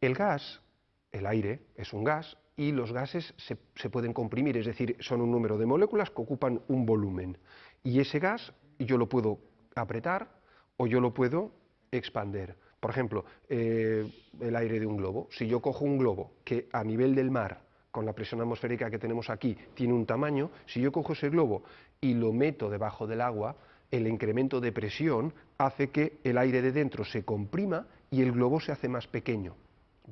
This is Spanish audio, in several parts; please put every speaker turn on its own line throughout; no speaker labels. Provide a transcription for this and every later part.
El gas, el aire, es un gas y los gases se, pueden comprimir, es decir, son un número de moléculas que ocupan un volumen. Y ese gas yo lo puedo apretar o yo lo puedo expander. Por ejemplo, eh, el aire de un globo. Si yo cojo un globo que a nivel del mar, con la presión atmosférica que tenemos aquí, tiene un tamaño, si yo cojo ese globo y lo meto debajo del agua, el incremento de presión hace que el aire de dentro se comprima y el globo se hace más pequeño.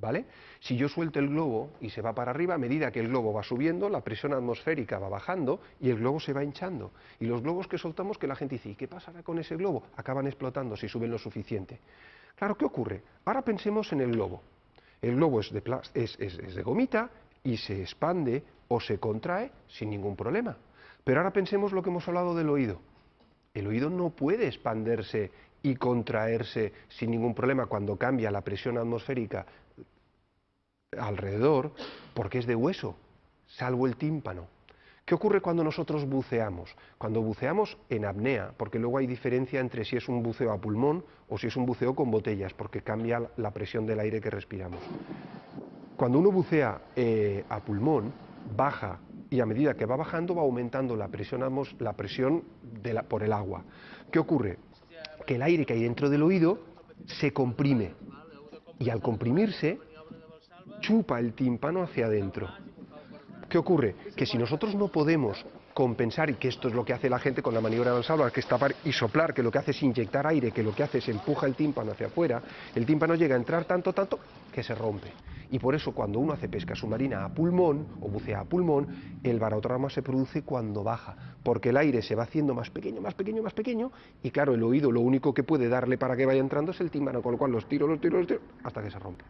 ¿Vale? Si yo suelto el globo y se va para arriba, a medida que el globo va subiendo, la presión atmosférica va bajando y el globo se va hinchando. Y los globos que soltamos, que la gente dice, ¿y qué pasará con ese globo? Acaban explotando si suben lo suficiente. Claro, ¿qué ocurre? Ahora pensemos en el globo. El globo es de, es de gomita y se expande o se contrae sin ningún problema. Pero ahora pensemos lo que hemos hablado del oído el oído no puede expanderse y contraerse sin ningún problema cuando cambia la presión atmosférica alrededor, porque es de hueso, salvo el tímpano. ¿Qué ocurre cuando nosotros buceamos? Cuando buceamos en apnea, porque luego hay diferencia entre si es un buceo a pulmón o si es un buceo con botellas, porque cambia la presión del aire que respiramos. Cuando uno bucea eh, a pulmón, baja y a medida que va bajando va aumentando la presión, la presión por el agua. ¿Qué ocurre? Que el aire que hay dentro del oído se comprime y al comprimirse chupa el tímpano hacia adentro. ¿Qué ocurre? Que si nosotros no podemos compensar, y que esto es lo que hace la gente con la maniobra de Valsalva, que es tapar y soplar, que lo que hace es inyectar aire, que lo que hace es empuja el tímpano hacia afuera, el tímpano llega a entrar tanto, tanto, que se rompe. Y por eso cuando uno hace pesca submarina a pulmón o bucea a pulmón, el barotrauma se produce cuando baja, porque el aire se va haciendo más pequeño, más pequeño, más pequeño, y claro, el oído lo único que puede darle para que vaya entrando es el tímpano, con lo cual los tiro, los tiro, los tiro, hasta que se rompe.